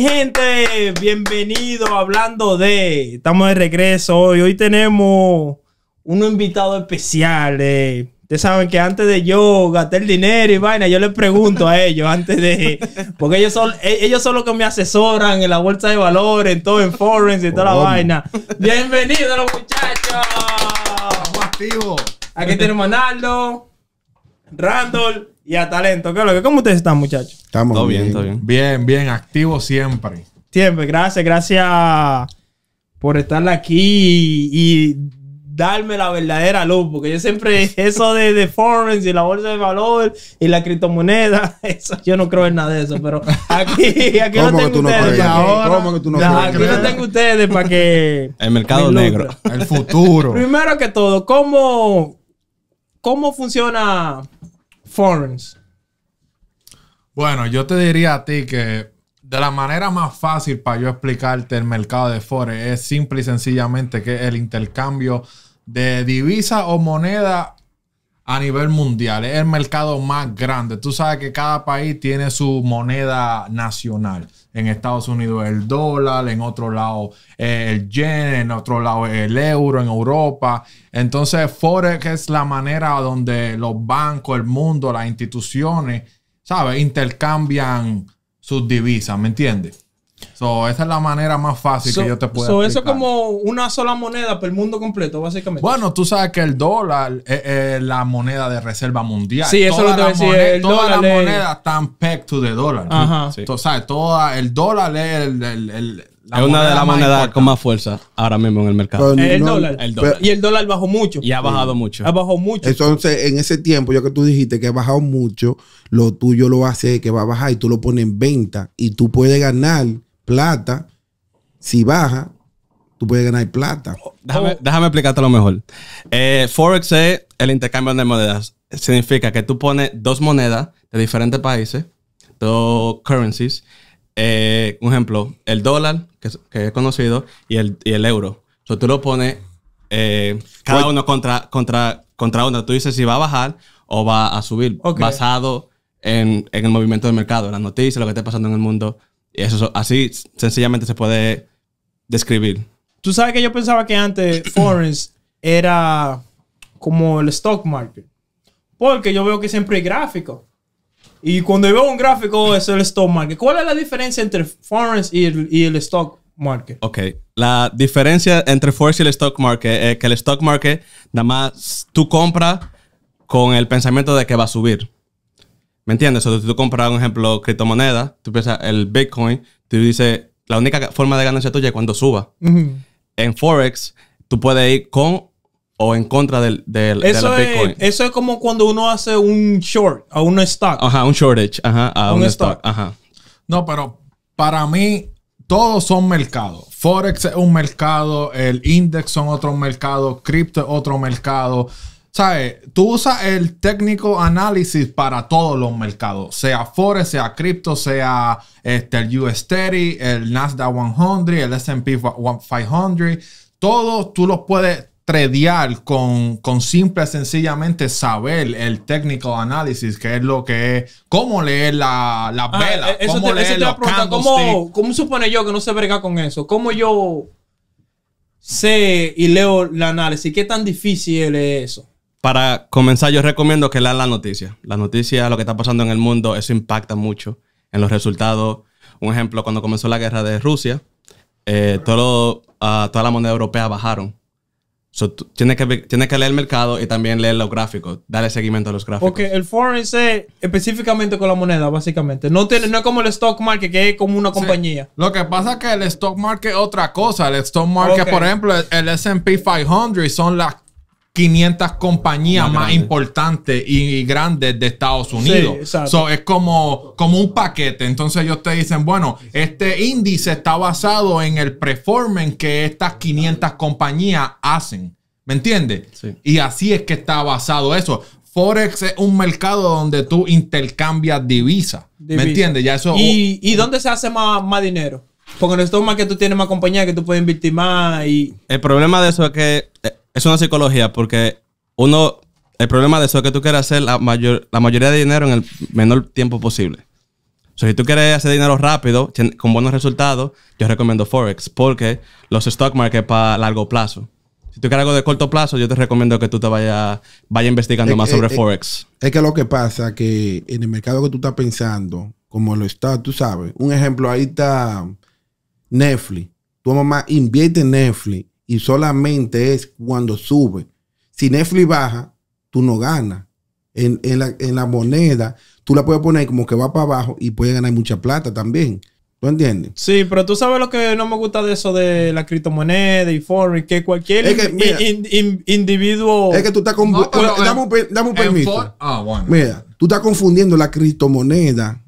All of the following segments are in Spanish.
gente? Bienvenido hablando de. Estamos de regreso hoy. Hoy tenemos un invitado especial. Eh, ustedes saben que antes de yo gastar el dinero y vaina, yo les pregunto a ellos antes de. Porque ellos son, e, ellos son los que me asesoran en la bolsa de valores, en todo, en Forens y toda la vaina. Bienvenidos los muchachos. Aquí tenemos a Naldo, Randall y a Talento. que? ¿Cómo ustedes están, muchachos? Estamos bien, bien. bien. activo siempre. Siempre, gracias, gracias por estar aquí y, darme la verdadera luz, porque yo siempre eso de, de y la bolsa de valor y la criptomoneda, eso yo no creo en nada de eso, pero aquí, aquí no tengo ustedes Aquí no tengo ustedes para que... El mercado negro, el futuro. Primero que todo, ¿cómo, cómo funciona forens. Bueno, yo te diría a ti que de la manera más fácil para yo explicarte el mercado de Forex es simple y sencillamente que el intercambio de divisa o moneda a nivel mundial. Es el mercado más grande. Tú sabes que cada país tiene su moneda nacional. En Estados Unidos el dólar, en otro lado eh, el yen, en otro lado el euro, en Europa. Entonces Forex es la manera donde los bancos, el mundo, las instituciones ¿sabes? Intercambian sus divisas, ¿me entiendes? So, esa es la manera más fácil que yo te puedo Eso es como una sola moneda para el mundo completo, básicamente. Bueno, tú sabes que el dólar es, la moneda de reserva mundial. Sí, eso es lo que todas las monedas están pegged to dólar. Ajá. ¿sí? el dólar es el es una de las monedas con más fuerza ahora mismo en el mercado. el, dólar. y el dólar bajó mucho. Y ha bajado mucho. Ha bajado mucho. Entonces, en ese tiempo, ya que tú dijiste que ha bajado mucho, lo tuyo lo hace que va a bajar y tú lo pones en venta y tú puedes ganar plata. Si baja, tú puedes ganar plata. Oh, déjame, oh. déjame explicarte lo mejor. Eh, Forex es el intercambio de monedas. Significa que tú pones dos monedas de diferentes países, dos currencies. Eh, un ejemplo, el dólar que, que es conocido, y el, euro. O sea, tú lo pones eh, cada uno contra, contra, contra uno. Tú dices si va a bajar o va a subir, basado en, el movimiento del mercado, las noticias, lo que está pasando en el mundo. Y eso así sencillamente se puede describir. Tú sabes que yo pensaba que antes Forex era como el stock market. Porque yo veo que siempre hay gráficos. Y cuando veo un gráfico es el stock market. ¿Cuál es la diferencia entre Forex y el, stock market? Ok, la diferencia entre Forex y el stock market es que el stock market nada más tú compras con el pensamiento de que va a subir. ¿Me entiendes? O sea, tú compras, por ejemplo, criptomoneda, tú piensas el Bitcoin, tú dices, la única forma de ganancia tuya es cuando suba. En Forex, tú puedes ir con o en contra del, eso de Bitcoin. eso es como cuando uno hace un short a un stock. Ajá, un shortage, ajá, a un, stock. No, pero para mí todos son mercados. Forex es un mercado, el index son otros mercados, cripto es otro mercado. ¿Sabes? Tú usas el técnico análisis para todos los mercados, sea Forex, sea cripto, sea este, el US 30, el Nasdaq 100, el SP 500. Todos tú los puedes, con, con simple, sencillamente saber el técnico análisis qué es lo que es, cómo leer la, las ah, velas, eh, cómo leer eso te ¿Cómo, ¿Cómo supone yo que no se verga con eso? ¿Cómo yo sé y leo el análisis? ¿Qué tan difícil es eso? Para comenzar, yo recomiendo que lean la noticia. La noticia, lo que está pasando en el mundo, eso impacta mucho en los resultados. Un ejemplo, cuando comenzó la guerra de Rusia, eh, todo, ah, toda la moneda europea bajaron Tienes tiene que, tiene que leer el mercado y también leer los gráficos, darle seguimiento a los gráficos. Porque el forex es eh, específicamente con la moneda, básicamente. No, tiene, no es como el stock market, que es como una compañía. Lo que pasa es que el stock market es otra cosa. El stock market, por ejemplo, el, el SP 500 son las 500 compañías más, importantes y grandes de Estados Unidos. Sí, es como, como un paquete. Entonces ellos te dicen, bueno, este índice está basado en el performance que estas 500 compañías hacen. ¿Me entiendes? Y así es que está basado eso. Forex es un mercado donde tú intercambias divisas. ¿Me entiendes? Ya eso, ¿Y, ¿Y, dónde se hace más, dinero? Porque en el más que tú tienes más compañías que tú puedes invertir más y... El problema de eso es que es una psicología porque uno, el problema de eso es que tú quieres hacer la, mayor, la mayoría de dinero en el menor tiempo posible. O si tú quieres hacer dinero rápido, con buenos resultados, yo recomiendo Forex porque los stock market para largo plazo. Si tú quieres algo de corto plazo, yo te recomiendo que tú te vayas vaya investigando más sobre Forex. Es que lo que pasa que en el mercado que tú estás pensando, como lo está, tú sabes, un ejemplo, ahí está Netflix. Tu mamá invierte en Netflix y solamente es cuando sube. Si Netflix baja, tú no ganas. En, la, moneda, tú la puedes poner como que va para abajo y puedes ganar mucha plata también. ¿Tú entiendes? Sí, pero tú sabes lo que no me gusta de eso de la criptomoneda y Forex, que cualquier individuo. Es que tú estás dame, un permiso. Ah, mira, tú estás confundiendo la criptomoneda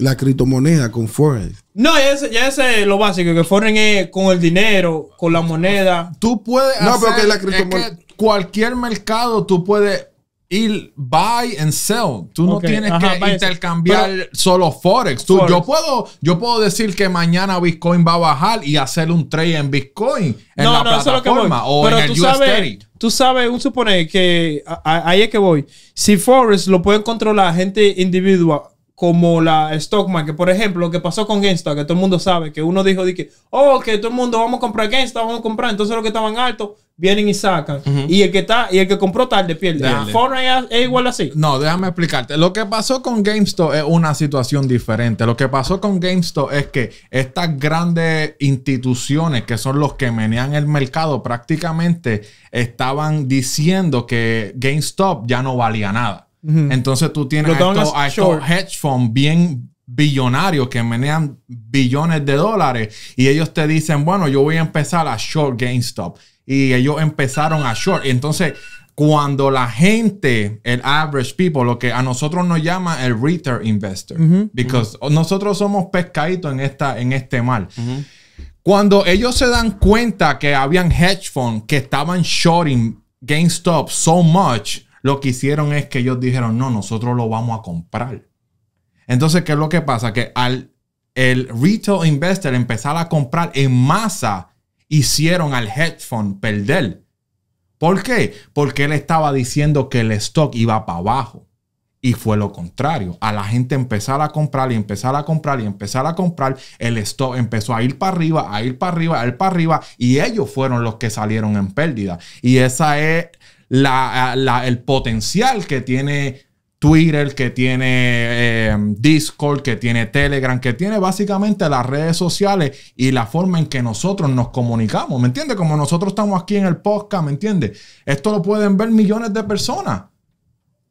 la criptomoneda con Forex. No, ya ese, ya ese es lo básico, que Forex es con el dinero, con la moneda. Tú puedes no, pero que la criptomoneda... cualquier mercado tú puedes ir buy and sell. Tú no tienes que intercambiar solo Forex. Tú, Yo, puedo, yo puedo decir que mañana Bitcoin va a bajar y hacer un trade en Bitcoin en no, la plataforma o pero en el tú sabes, Tú sabes, un supone que ahí es que voy. Si Forex lo puede controlar gente individual, como la Stock Market. por ejemplo, lo que pasó con GameStop, que todo el mundo sabe, que uno dijo de que, oh, que todo el mundo vamos a comprar GameStop, vamos a comprar, entonces los que estaban altos vienen y sacan. Y el que está, y el que compró tarde pierde. Ah, Fortnite es igual así. No, déjame explicarte. Lo que pasó con GameStop es una situación diferente. Lo que pasó con GameStop es que estas grandes instituciones que son los que menean el mercado prácticamente estaban diciendo que GameStop ya no valía nada. Entonces tú tienes estos, hedge funds bien billonarios que menean billones de dólares y ellos te dicen, bueno, yo voy a empezar a short GameStop. Y ellos empezaron a short. entonces cuando la gente, el average people, lo que a nosotros nos llama el retail investor, because nosotros somos pescaditos en, en este mal Cuando ellos se dan cuenta que habían hedge funds que estaban shorting GameStop so much, lo que hicieron es que ellos dijeron, no, nosotros lo vamos a comprar. Entonces, ¿qué es lo que pasa? Que al el retail investor empezar a comprar en masa, hicieron al hedge fund perder. ¿Por qué? Porque él estaba diciendo que el stock iba para abajo. Y fue lo contrario. A la gente empezar a comprar y empezar a comprar y empezar a comprar, el stock empezó a ir para arriba, a ir para arriba, a ir para arriba, y ellos fueron los que salieron en pérdida. Y esa es la, el potencial que tiene Twitter, que tiene eh, Discord, que tiene Telegram, que tiene básicamente las redes sociales y la forma en que nosotros nos comunicamos. ¿Me entiendes? Como nosotros estamos aquí en el podcast, ¿me entiendes? Esto lo pueden ver millones de personas.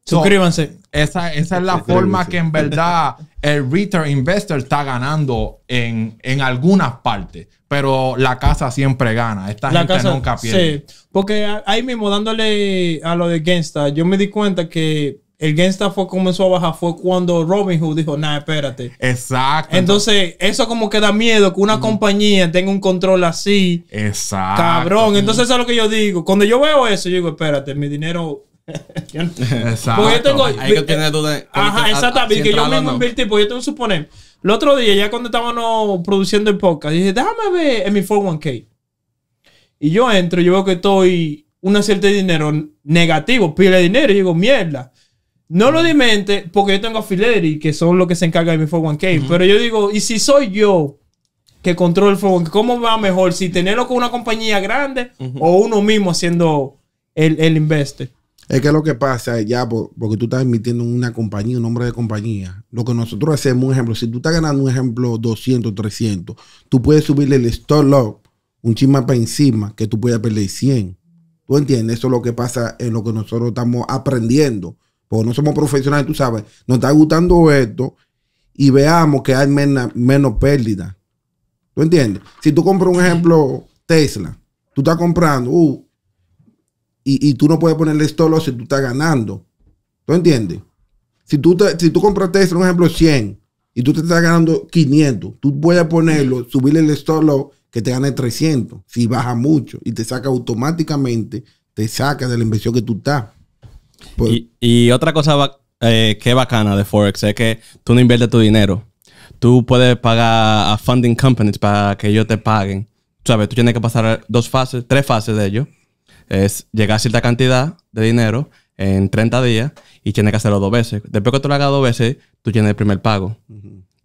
Suscríbanse. esa, esa, es la forma que en verdad el retail investor está ganando en, algunas partes, pero la casa siempre gana. Esta la gente nunca pierde. Sí, porque ahí mismo dándole a lo de Gensta, yo me di cuenta que el Gensta fue, comenzó a bajar fue cuando Hood dijo, nada espérate. Exacto. Entonces, eso como que da miedo que una mm. compañía tenga un control así. Exacto. Cabrón. Entonces, eso es lo que yo digo. Cuando yo veo eso, yo digo, espérate, mi dinero exacto. Hay que tener dudas. Ajá, exactamente. Que yo mismo invertí, porque yo tengo que suponer. El otro día, ya cuando estábamos produciendo el podcast, dije, déjame ver en mi 401k. Y yo entro, yo veo que estoy una cierta de dinero negativo, pile de dinero, y digo, mierda. No lo mente porque yo tengo afileres que son los que se encargan de mi 401k. Pero yo digo, ¿y si soy yo que controlo el 401k? ¿Cómo va mejor? ¿Si tenerlo con una compañía grande o uno mismo haciendo el, el investor? Es que lo que pasa es ya, porque tú estás emitiendo una compañía, un nombre de compañía. Lo que nosotros hacemos, un ejemplo, si tú estás ganando un ejemplo 200, 300, tú puedes subirle el stop up un chisme para encima que tú puedes perder 100. ¿Tú entiendes? Eso es lo que pasa en lo que nosotros estamos aprendiendo. Porque no somos profesionales, tú sabes. Nos está gustando esto y veamos que hay menos, menos pérdida. ¿Tú entiendes? Si tú compras un ejemplo Tesla, tú estás comprando, uh, y, tú no puedes ponerle stop si tú estás ganando. ¿Tú entiendes? Si tú, si tú compraste, por ejemplo, 100 y tú te estás ganando 500, tú puedes ponerlo, subirle el stop que te gane 300 si baja mucho y te saca automáticamente, te saca de la inversión que tú estás. Pues, y, otra cosa eh, que bacana de Forex es que tú no inviertes tu dinero. Tú puedes pagar a funding companies para que ellos te paguen. Tú sabes, tú tienes que pasar dos fases, tres fases de ellos es llegar a cierta cantidad de dinero en 30 días y tiene que hacerlo dos veces. Después que tú lo hagas dos veces, tú tienes el primer pago.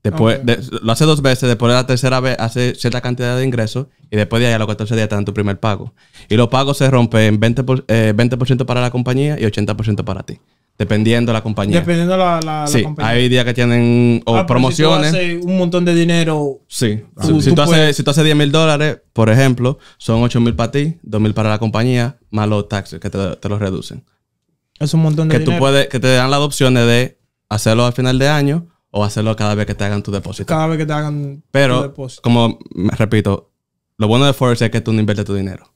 Después, lo haces dos veces, después de la tercera vez hace cierta cantidad de ingresos y después de ahí a los 14 días te dan tu primer pago. Y los pagos se rompen en 20%, por, 20 eh, para la compañía y 80% para ti. Dependiendo de la compañía. Dependiendo de la, la, compañía. Hay días que tienen ah, promociones. Si tú un montón de dinero. Sí. si, tú haces, si, 10 mil dólares, por ejemplo, son 8 mil para ti, 2 mil para la compañía, más los taxes que te, los reducen. Es un montón de que dinero. Tú puedes, que te dan las opciones de hacerlo al final de año o hacerlo cada vez que te hagan tu depósito. Cada vez que te hagan Pero, tu depósito. Pero, como repito, lo bueno de Forex es que tú no inviertes tu dinero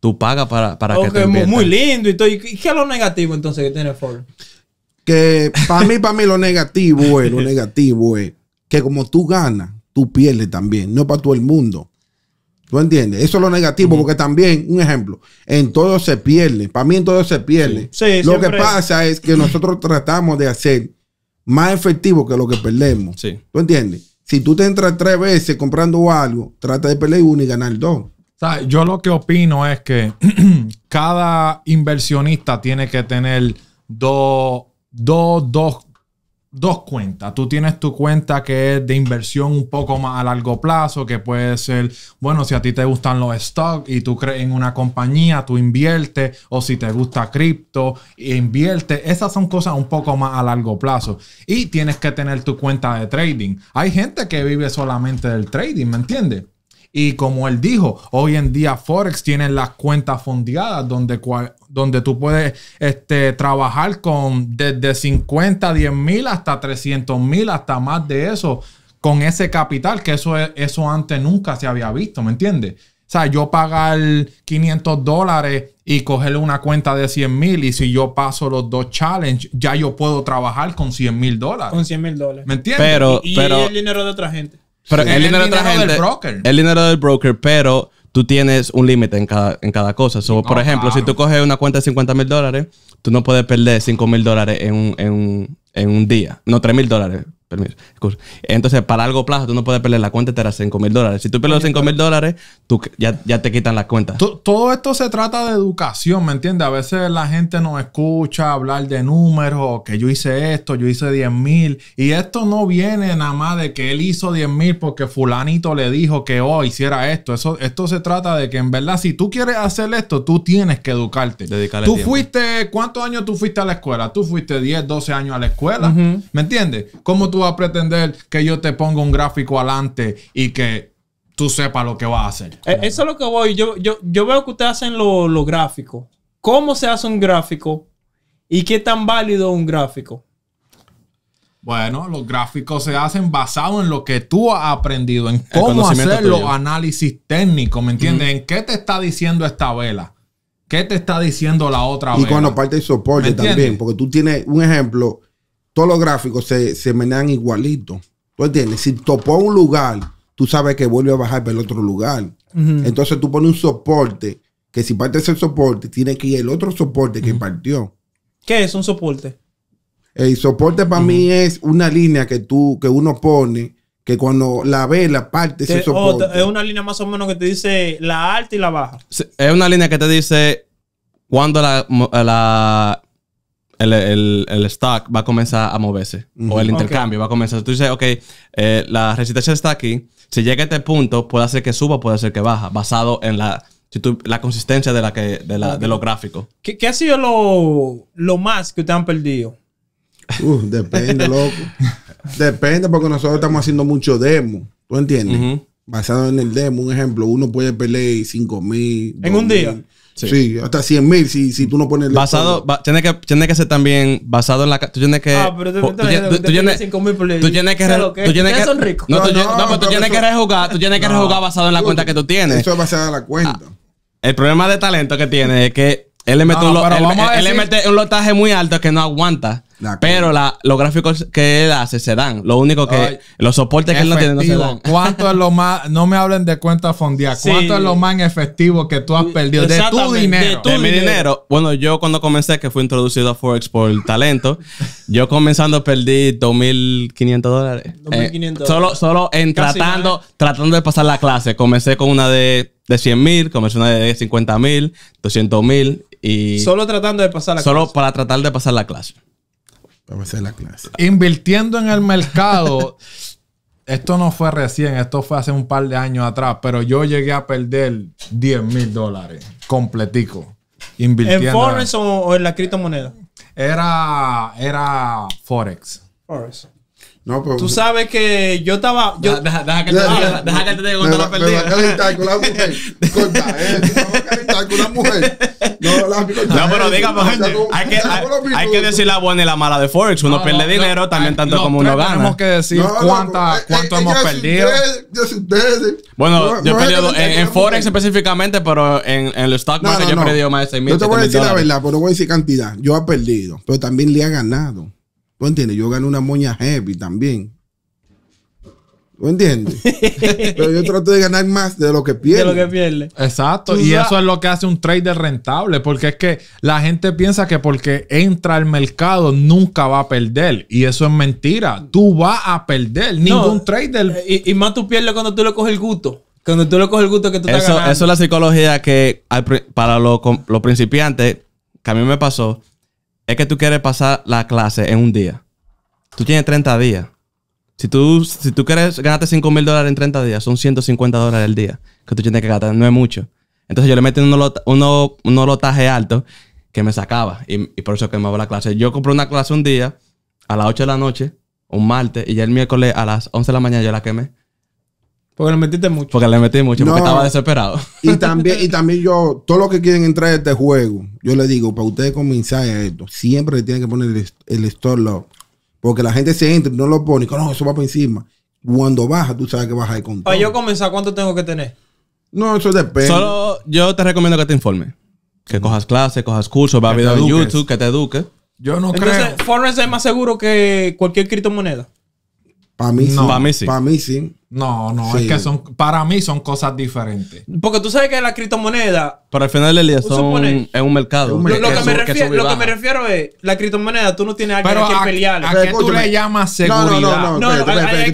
tú pagas para, para que te inviertan. Muy lindo y todo. ¿Y qué es lo negativo entonces que tiene Ford? Que para mí, para mí lo negativo es, lo negativo es que como tú ganas, tú pierdes también. No para todo el mundo. ¿Tú entiendes? Eso es lo negativo, porque también, un ejemplo, en todo se pierde. Para mí en todo se pierde. lo que pasa es que nosotros tratamos de hacer más efectivo que lo que perdemos. ¿Tú entiendes? Si tú te entras tres veces comprando algo, trata de perder uno y ganar dos yo lo que opino es que cada inversionista tiene que tener dos, dos cuentas. Tú tienes tu cuenta que es de inversión un poco más a largo plazo, que puede ser, bueno, si a ti te gustan los stocks y tú crees en una compañía, tú inviertes, o si te gusta cripto, inviertes. Esas son cosas un poco más a largo plazo. Y tienes que tener tu cuenta de trading. Hay gente que vive solamente del trading, ¿me entiendes? Y como él dijo, hoy en día Forex tiene las cuentas fondeadas donde, donde tú puedes este, trabajar con desde 50, 10 mil hasta 300 mil, hasta más de eso, con ese capital, que eso, eso antes nunca se había visto, ¿me entiendes? O sea, yo pagar 500 dólares y cogerle una cuenta de 100 mil y si yo paso los dos challenges, ya yo puedo trabajar con 100 mil dólares. Con 100 mil dólares. ¿Me entiendes? Pero, y, pero, el dinero de otra gente. Pero el, dinero, del broker. El dinero del broker, pero tú tienes un límite en cada, cosa. So, por ah. ejemplo, si tú coges una cuenta de 50 mil dólares, tú no puedes perder 5 mil dólares en un, en un día. No, 3 mil dólares permiso, Entonces, para algo plazo, tú no puedes perder la cuenta, te das 5 mil dólares. Si tú pierdes los 5 mil dólares, tú, ya, ya, te quitan las cuentas. Todo esto se trata de educación, ¿me entiendes? A veces la gente nos escucha hablar de números, que yo hice esto, yo hice 10 mil. Y esto no viene nada más de que él hizo 10 mil porque fulanito le dijo que hoy oh, hiciera esto. Eso, esto se trata de que en verdad, si tú quieres hacer esto, tú tienes que educarte. tú fuiste, ¿cuántos años tú fuiste a la escuela? Tú fuiste 10, 12 años a la escuela. ¿Me entiendes? Como tú a pretender que yo te ponga un gráfico adelante y que tú sepas lo que vas a hacer? Eh, eso es lo que voy. Yo, yo, yo veo que ustedes hacen los gráficos. ¿Cómo se hace un gráfico? ¿Y qué tan válido es un gráfico? Bueno, los gráficos se hacen basados en lo que tú has aprendido, en cómo hacer los análisis técnicos, ¿me entiendes? En qué te está diciendo esta vela, qué te está diciendo la otra vela. Y cuando parte el soporte también, porque tú tienes un ejemplo, todos los gráficos se, se menean igualito. ¿Tú entiendes? Si topó un lugar, tú sabes que vuelve a bajar para el otro lugar. Entonces tú pones un soporte, que si parte ese soporte, tiene que ir el otro soporte que partió. ¿Qué es un soporte? El soporte para mí es una línea que tú, que uno pone, que cuando la ve, la parte ese oh, soporte. es una línea más o menos que te dice la alta y la baja. es una línea que te dice cuando la el, el, stock va a comenzar a moverse. O el intercambio va a comenzar. Tú dices, ok, eh, la resistencia está aquí. Si llega a este punto, puede ser que suba, puede ser que baja, basado en la, si tú, la consistencia de, la que, de, la, de los gráficos. ¿Qué, ¿Qué, ha sido lo, lo más que te han perdido? Uh, depende, loco. depende, porque nosotros estamos haciendo mucho demo. ¿Tú entiendes? Basado en el demo, un ejemplo, uno puede perder 5 mil. ¿En un día? Sí. hasta 100 mil si, si tú no pones... Basado, tiene, que, tiene que ser también basado en la... Tú tienes que... Ah, tú, tienes Tú tienes que... Tú tienes que... No, tú, tienes que rejugar, tú tienes que rejugar basado en la cuenta que tú tienes. Eso es basado en la cuenta. Ah, el problema de talento que tiene es que él le mete un lotaje muy alto que no aguanta. Pero los gráficos que él hace se dan. Lo único que los soportes que él no tiene no se dan. ¿Cuánto es lo más? No me hablen de cuenta fondeada. ¿Cuánto es lo más en efectivo que tú has mm, perdido? De tu dinero. De, mi dinero. Bueno, yo cuando comencé, que fui introducido a Forex por talento, yo comenzando perdí 2.500 dólares. 2.500 eh, solo, solo en tratando, de pasar la clase. Comencé con una de 100.000, comencé una de 50.000, 200.000. y... Solo tratando de pasar la clase. Solo para tratar de pasar la clase la clase. Invirtiendo en el mercado. esto no fue recién, esto fue hace un par de años atrás, pero yo llegué a perder 10 mil dólares completico. Invirtiendo. ¿En Forex o, en la criptomoneda? Era, era Forex. Forex. Pues, Tú sabes que yo estaba. deja, que te, deja, deja que te diga la perdí. mujer. No, pero diga, Hay que, hay, que decir la buena y la mala de Forex. Uno pierde dinero también, tanto como uno gana. Tenemos que decir cuánta, cuánto hemos perdido. Bueno, yo he perdido en, Forex específicamente, pero en, en el stock market yo he perdido más de 6 mil. Yo te voy a decir la verdad, pero no voy a decir cantidad. Yo he perdido, pero también le he ganado. ¿Tú entiendes? Yo gano una moña heavy también. ¿Tú entiendes? Pero yo trato de ganar más de lo que pierde. De lo que Exacto. Y eso es lo que hace un trader rentable. Porque es que la gente piensa que porque entra al mercado nunca va a perder. Y eso es mentira. Tú vas a perder. Ningún trader. Eh, y, más tú pierdes cuando tú le coges el gusto. Cuando tú le coges el gusto que tú estás ganando. Eso es la psicología que para los principiantes, que a mí me pasó, es que tú quieres pasar la clase en un día. Tú tienes 30 días. Si tú, si tú quieres ganarte 5 mil dólares en 30 días, son 150 dólares al día que tú tienes que gastar. No es mucho. Entonces yo le metí uno uno, uno lotaje alto que me sacaba. Y, por eso que me la clase. Yo compré una clase un día a las 8 de la noche, un martes, y ya el miércoles a las 11 de la mañana yo la quemé. Porque le metiste mucho. Porque le metí mucho, porque estaba desesperado. Y también, y también yo, todos los que quieren entrar a este juego, yo le digo, para ustedes comenzar esto, siempre le tienen que poner el, el store lock. Porque la gente se entra, no lo pone, y no, eso va para encima. Cuando baja, tú sabes que baja de control. Para yo comenzar, ¿cuánto tengo que tener? No, eso depende. Solo yo te recomiendo que te informes. Que mm. cojas clases, cojas cursos, va a YouTube, que te eduques. Yo no creo. Entonces, es más seguro que cualquier criptomoneda. Para mí, sí. Para mí sí. No, no, es que son, para mí son cosas diferentes. Porque tú sabes que la criptomoneda. Pero al final del día son, es un mercado. Lo, que me refiero, es, la criptomoneda, tú no tienes a que pelear. ¿A, a tú le llamas seguridad? No, no, no, no.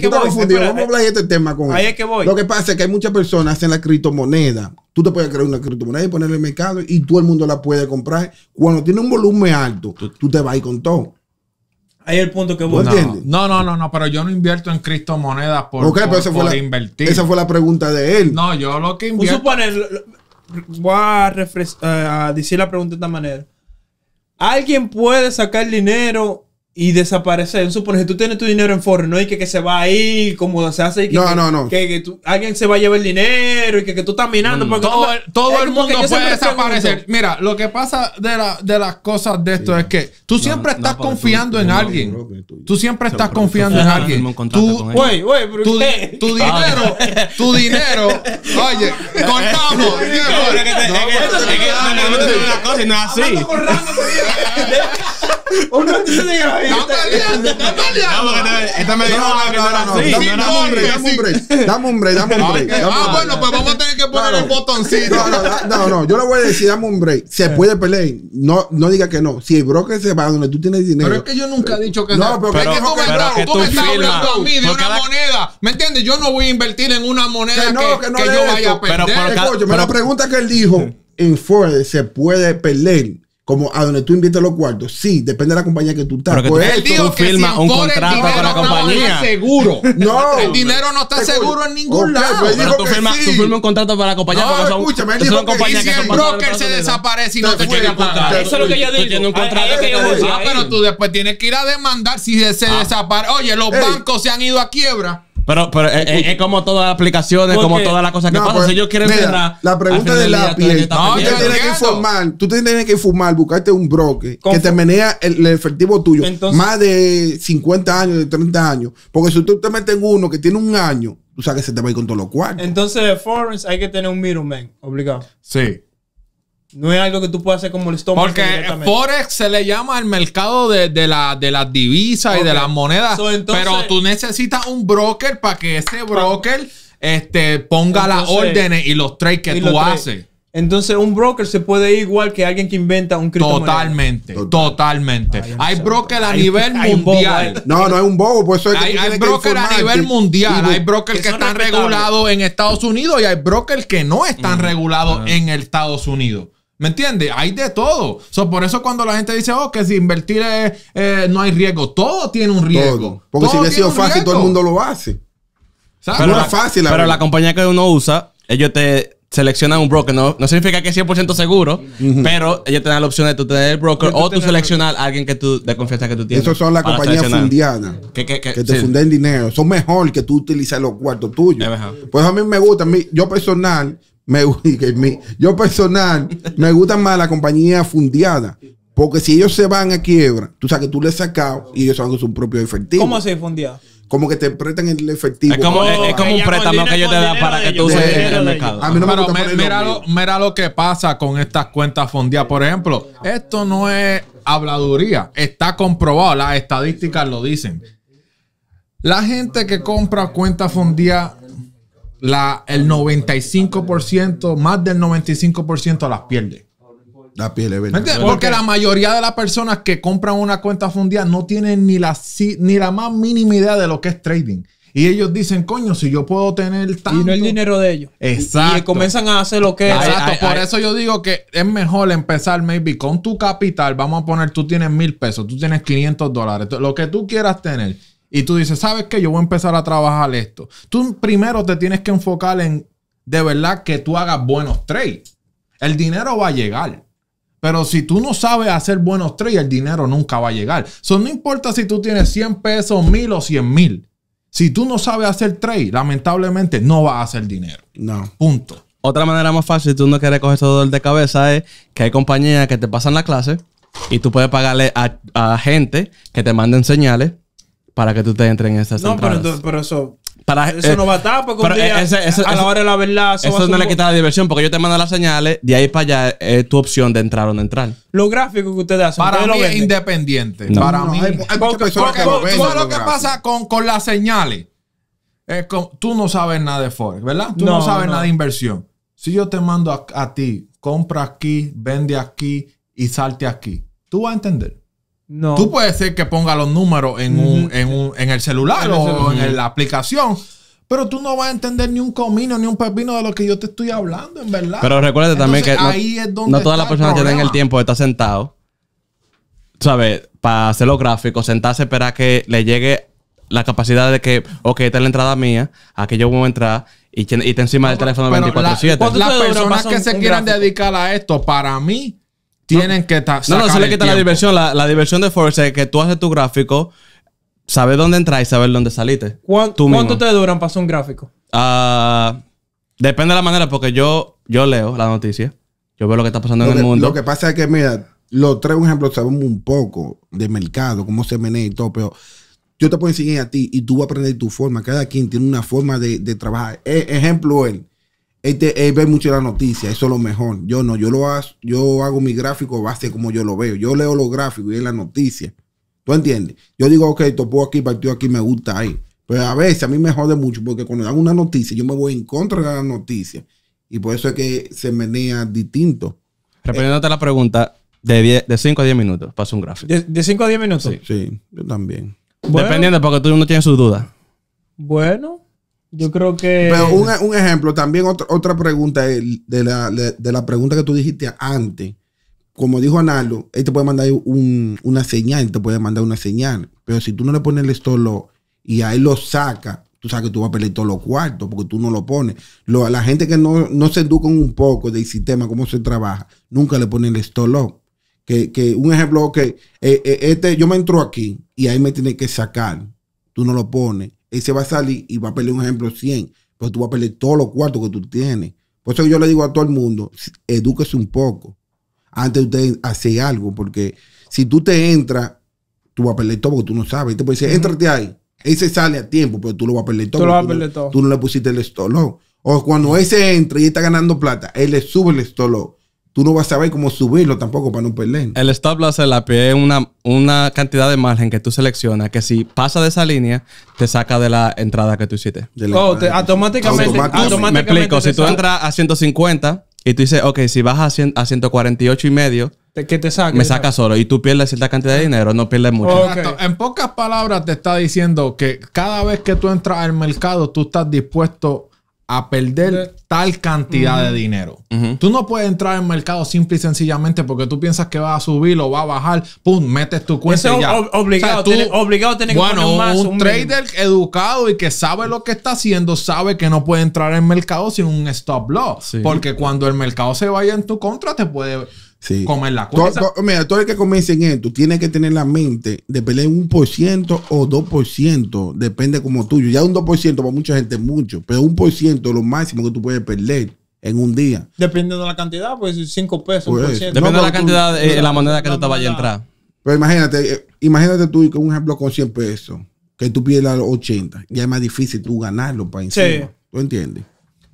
tú voy, Vamos a hablar de este tema con Ahí es que voy. Lo que pasa es que hay muchas personas que hacen la criptomoneda. Tú te puedes crear una criptomoneda y ponerla en el mercado y todo el mundo la puede comprar. Cuando tiene un volumen alto, tú te vas y con todo. Ahí el punto que No, no, no, no, no, pero yo no invierto en criptomonedas por, por, invertir. Esa fue la pregunta de él. No, yo lo que invierto. voy eh, a decir la pregunta de esta manera. ¿Alguien puede sacar dinero y desaparecer. Supone que tú tienes tu dinero en foro, ¿no? Y que, que se va a ir, como se hace. Y que, no, no, no. Que, alguien se va a llevar el dinero y que, que tú estás minando. Mm, porque todo, el, todo el mundo puede desaparecer. Mira, lo que pasa de, la, de las cosas de esto es que tú siempre estás confiando en alguien. Tú siempre estás confiando en alguien. Tú, tu, tu ah, dinero, tu dinero. Oye, cortamos. no Uno dice, Esta me dijo que no era así. Dame un break, dame un break. Dame un ah, break, dame un break. Ah, bueno, pues vamos a tener que poner el botoncito. No, no, yo le voy a decir, dame un break. Se puede pelear. No, no diga que no. Si el broker se va donde tú tienes dinero. Pero es que yo nunca he dicho que no. pero es que tú me estás, tú estás hablando a mí de una moneda. ¿Me entiendes? Yo no voy a invertir en una moneda que yo vaya a perder. Pero la pregunta que él dijo en Ford se puede perder como a donde tú inviertes los cuartos. Sí, depende de la compañía que tú estás. Pero que tú, pues él firma un contrato con la compañía. No seguro. No. El dinero no está seguro en ningún pues lado. Pero, tú, firmas, un contrato para la compañía. No, son, escúchame, que, y si el broker se desaparece y no te, llega a pagar. Eso es lo que yo digo. Ah, pero tú después tienes que ir a demandar si se ah. desaparece. Oye, los bancos se han ido a quiebra pero, pero eh, eh, es, como todas las aplicaciones, como todas las cosas que pasan. Si ellos quieren mira, La pregunta de la tú tienes que informar. Tú tienes que buscarte un broker que te menea el, efectivo tuyo. más de 50 años, de 30 años. Porque si tú te metes en uno que tiene un año, tú sabes que se te va a ir con todos los cuartos. Entonces, Forens hay que tener un middleman, obligado. Sí. No es algo que tú puedas hacer como el Porque Forex se le llama al mercado de, de, las divisas y de las monedas. pero tú necesitas un broker para que ese broker este, ponga las órdenes y los trades que tú haces. Entonces, un broker se puede igual que alguien que inventa un criptomoneda. Totalmente, totalmente. hay broker a nivel mundial. Eh. no, no es un bobo, por eso es que Hay, hay broker a nivel mundial. hay brokers que, están regulados en Estados Unidos y hay brokers que no están regulados ah. en Estados Unidos. ¿Me entiendes? Hay de todo. por eso cuando la gente dice, oh, que si invertir eh, no hay riesgo, todo tiene un riesgo. Porque si hubiera sido fácil, todo el mundo lo hace. Pero, la, fácil, la compañía que uno usa, ellos te seleccionan un broker. No, significa que es 100% seguro, pero ellos te dan la opción de tú tener el broker o tú seleccionar a alguien que tú, de confianza que tú tienes. Esas son las compañías fundianas que, te funden dinero. Son mejor que tú utilizar los cuartos tuyos. Pues a mí me gusta. A mí, yo personal me, yo personal, me gusta más la compañía fundiada. Porque si ellos se van a quiebra, tú sabes que tú le sacas y ellos hagan su propio efectivo. ¿Cómo se fundía? Como que te prestan el efectivo. Es como, un préstamo que ellos te dan para que tú uses el mercado. mira, lo, que pasa con estas cuentas fundiadas Por ejemplo, esto no es habladuría. Está comprobado. Las estadísticas lo dicen. La gente que compra cuentas fundidas el 95%, más del 95% las pierde. La pierde, Porque, la mayoría de las personas que compran una cuenta fundida no tienen ni la, ni la más mínima idea de lo que es trading. Y ellos dicen, coño, si yo puedo tener tanto. Y no el dinero de ellos. Exacto. Y, comienzan a hacer lo que es. Exacto. Por eso yo digo que es mejor empezar, maybe, con tu capital. Vamos a poner, tú tienes mil pesos, tú tienes 500 dólares, lo que tú quieras tener y tú dices, ¿sabes qué? Yo voy a empezar a trabajar esto. Tú primero te tienes que enfocar en de verdad que tú hagas buenos trades. El dinero va a llegar. Pero si tú no sabes hacer buenos trades, el dinero nunca va a llegar. Eso no importa si tú tienes 100 pesos, 1000 o 100 mil. Si tú no sabes hacer trade, lamentablemente no vas a hacer dinero. No. Punto. Otra manera más fácil, si tú no quieres coger ese dolor de cabeza, es que hay compañías que te pasan la clase y tú puedes pagarle a, a gente que te manden señales para que tú te entres en esas no, No, pero, eso... eso no va a estar porque un día, a la hora de la verdad... Eso, no le quita la diversión porque yo te mando las señales, de ahí para allá es tu opción de entrar o no entrar. Los gráficos que ustedes hacen... Para mí es independiente. Para mí... porque, lo lo que pasa con, con las señales. tú no sabes nada de Forex, ¿verdad? Tú no, sabes nada de inversión. Si yo te mando a ti, compra aquí, vende aquí y salte aquí, tú vas a entender. No. Tú puedes ser que ponga los números en, el celular o en la aplicación. Pero tú no vas a entender ni un comino, ni un pepino de lo que yo te estoy hablando, en verdad. Pero recuérdate también que no, no todas las personas tienen el tiempo de estar sentado, ¿sabes? Para hacer los gráficos, sentarse, esperar que le llegue la capacidad de que, ok, esta es la entrada mía, aquí yo voy a entrar y, y está encima del teléfono 24-7. Las personas que se quieran dedicar a esto, para mí, tienen que estar. No, no, le quita la diversión. La, diversión de Force es que tú haces tu gráfico, sabes dónde entras y sabes dónde saliste. ¿Cuánto, te duran para hacer un gráfico? Ah, depende de la manera, porque yo, yo leo la noticia. Yo veo lo que está pasando en el mundo. Lo que pasa es que, mira, los tres, ejemplos sabemos un poco de mercado, cómo se menea y todo, pero yo te puedo enseñar a ti y tú vas a aprender tu forma. Cada quien tiene una forma de, trabajar. E-, ejemplo, él él, este, ve mucho la noticia, eso es lo mejor. Yo no, yo lo hago, yo hago mi gráfico base como yo lo veo. Yo leo los gráficos y en la noticia. ¿Tú entiendes? Yo digo, ok, topó aquí, partió aquí, me gusta ahí. Pero a veces a mí me jode mucho porque cuando dan una noticia, yo me voy en contra de la noticia. Y por eso es que se menea distinto. repitiéndote la pregunta, de 5 a 10 minutos, pasa un gráfico. ¿De 5 a 10 minutos? Sí, yo también. Dependiendo, porque tú no tienes sus dudas. Bueno. Yo creo que. Pero un, ejemplo, también otra, otra pregunta de la, pregunta que tú dijiste antes. Como dijo Analo, él te puede mandar un, una señal, te puede mandar una señal. Pero si tú no le pones el estolo y ahí lo saca, tú sabes que tú vas a perder todos los cuartos porque tú no lo pones. Lo, la gente que no, se educa un poco del sistema, cómo se trabaja, nunca le pone el esto que, que, un ejemplo, que eh, eh, este, yo me entro aquí y ahí me tiene que sacar. Tú no lo pones ese va a salir y va a perder un ejemplo 100, pero pues tú vas a perder todos los cuartos que tú tienes. Por eso yo le digo a todo el mundo, edúquese un poco antes de usted hacer algo, porque si tú te entras, tú vas a perder todo porque tú no sabes. Y te puede decir, éntrate ahí. Ese sale a tiempo, pero tú lo vas a perder todo. Tú no le pusiste el estolo O cuando ese entra y está ganando plata, él le sube el stolo tú no vas a saber cómo subirlo tampoco para no perder. El stop loss la pie es una, una cantidad de margen que tú seleccionas que si pasa de esa línea, te saca de la entrada que tú hiciste. Oh, automáticamente, Me explico, si tú entras a 150 y tú dices, ok, si vas a, 148 y medio, que te saca? me saca solo y tú pierdes cierta cantidad de dinero, no pierdes mucho. En pocas palabras te está diciendo que cada vez que tú entras al mercado, tú estás dispuesto a perder tal cantidad de dinero. Tú no puedes entrar en mercado simple y sencillamente porque tú piensas que va a subir o va a bajar, pum, metes tu cuenta ya. obligado, tú, obligado tiene que un, trader educado y que sabe lo que está haciendo, sabe que no puede entrar en mercado sin un stop loss, porque cuando el mercado se vaya en tu contra te puede Sí. Todo, mira, todo el que comience en esto tiene que tener la mente de perder un por ciento o por ciento, depende como tuyo. Ya un dos ciento para mucha gente es mucho, pero un por ciento es lo máximo que tú puedes perder en un día. Depende de la cantidad, pues cinco pesos. Pues, depende de la cantidad, de eh, la moneda que tú te vayas a entrar. Pero imagínate, eh, imagínate tú con un ejemplo con 100 pesos, que tú pierdas 80, ya es más difícil tú ganarlo para encima. ¿Tú entiendes?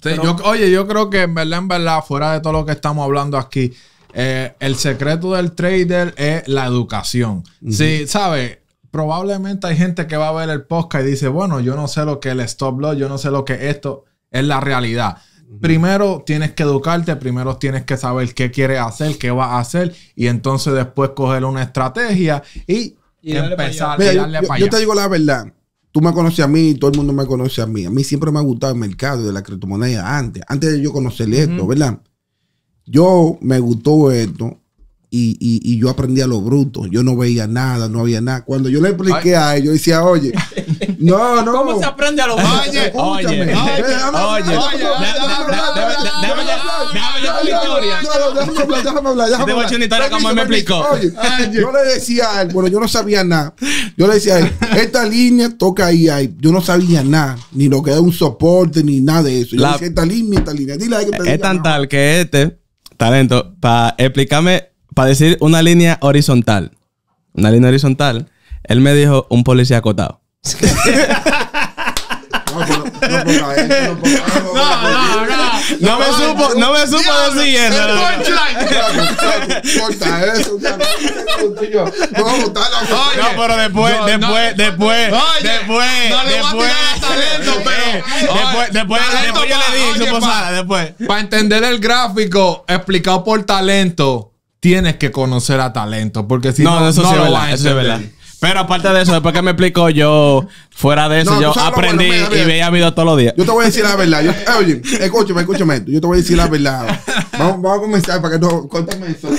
yo, oye, yo creo que en verdad, en verdad, fuera de todo lo que estamos hablando aquí, eh, el secreto del trader es la educación. Si, ¿sabes? Probablemente hay gente que va a ver el podcast y dice, bueno, yo no sé lo que es el stop loss, yo no sé lo que esto es la realidad. Primero tienes que educarte, primero tienes que saber qué quieres hacer, qué vas a hacer y entonces después coger una estrategia y, empezar a darle para allá. yo, te digo la verdad, tú me conoces a mí, todo el mundo me conoce a mí. A mí siempre me ha gustado el mercado de la criptomoneda antes, antes de yo conocerle esto, ¿verdad? yo me gustó esto y, y, y, yo aprendí a lo bruto. Yo no veía nada, no había nada. Cuando yo le expliqué a ellos, yo decía, oye, no, no. ¿Cómo se aprende a lo bruto? Oye, oye, eh, oye, déjame hablar, déjame hablar, déjame hablar. Déjame hablar déjame hablar. Oye, yo le decía a él, bueno, yo no sabía nada. Yo le decía a él, esta línea toca ahí, ahí. Yo no sabía nada, ni lo que es un soporte, ni nada de eso. Yo le decía, esta línea, esta línea. Dile a él que te Es tan tal que este talento, para explicarme, para decir una línea horizontal. Una línea horizontal. Él me dijo un policía acotado. No, pues, eh, ah, no, no. No me supo, no me supo decir eso. No, pero después, después, después, después, después. Talento, pero, después, pues, después, después le dije posada, después. Para entender el gráfico explicado por talento, tienes que conocer a talento, porque si no, no, eso no lo es verdad. Pero aparte de eso, después que me explicó yo, fuera de eso, yo aprendí y veía videos todos los días. Yo te voy a decir la verdad. oye, escúchame, escúchame esto. Yo te voy a decir la verdad. Vamos, a comenzar para que no. Cuéntame eso.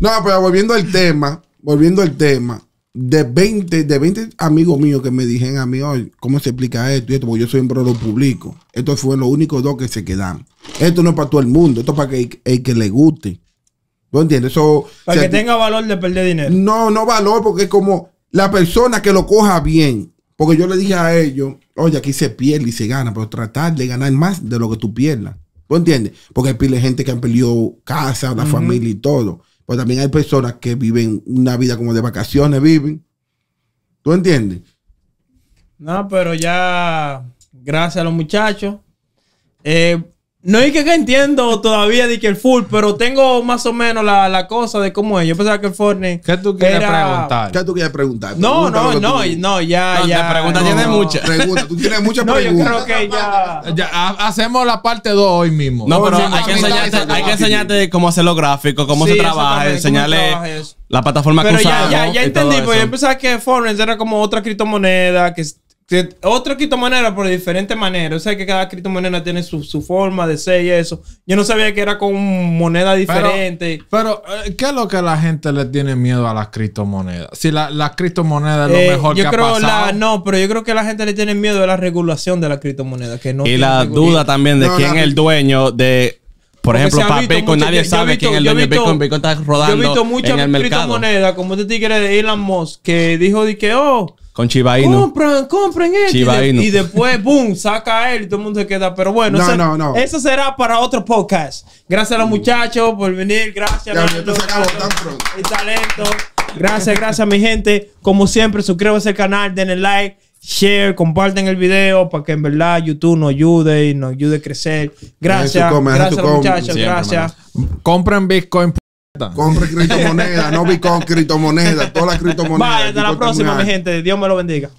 No, pero volviendo al tema, volviendo al tema, de 20, de amigos míos que me dijeron a mí, hoy, ¿cómo se explica esto? porque yo soy un del público. Esto fue los únicos dos que se quedaron. Esto no es para todo el mundo, esto es para que, el que le guste. ¿Tú entiendes? Para que tenga valor de perder dinero. No, no valor, porque es como la persona que lo coja bien, porque yo le dije a ellos, oye, aquí se pierde y se gana, pero tratar de ganar más de lo que tú pierdas. ¿Tú entiendes? Porque hay gente que han perdido casa, la familia y todo. Pero también hay personas que viven una vida como de vacaciones, viven. ¿Tú entiendes? No, pero ya, gracias a los muchachos. Eh, no es que, entiendo todavía de que el full, pero tengo más o menos la, la cosa de cómo es. Yo pensaba que el Fortnite. ¿Qué tú quieres preguntar? ¿Qué tú quieres preguntar? No, no, no, no, ya, no, ya. La pregunta tiene muchas. Pregunta, tú tienes muchas preguntas. No, yo creo que ya. ya hacemos la parte 2 hoy mismo. No, pero hay que, enseñarte, hay que enseñarte cómo hacer los gráficos, cómo se trabaja, enseñarle la plataforma que usamos. Ya, ya, ya entendí, porque yo pensaba que Fortnite era como otra criptomoneda que otro criptomoneda, pero de diferente manera. O sea que cada criptomoneda tiene su, forma de ser y eso. Yo no sabía que era con moneda diferente. Pero, eh, ¿qué es lo que la gente le tiene miedo a las criptomonedas? Si la, criptomonedas es lo eh, mejor que ha pasado. no, pero yo creo que la gente le tiene miedo a la regulación de las criptomonedas. Que no y la duda también de quién es el dueño de por ejemplo, para Bitcoin nadie sabe quién es el dueño de Bitcoin. Bitcoin está rodando yo he visto muchas criptomonedas, como este quiere de Elon Musk, que dijo que, oh, con Chiba Inu. Compran, compren él, Y, después, boom, saca él y todo el mundo se queda. Pero bueno, eso, será para otro podcast. Gracias a los muchachos por venir. Gracias a los El talento. Gracias, gracias, mi gente. Como siempre, suscríbanse al canal, denle like, share, comparten el video para que en verdad YouTube nos ayude y nos ayude a crecer. Gracias. gracias, a los muchachos. gracias. Compren Bitcoin. Compre criptomonedas, no Bitcoin, criptomonedas, todas las criptomonedas. Vaya, hasta la próxima, mi gente. Dios me lo bendiga.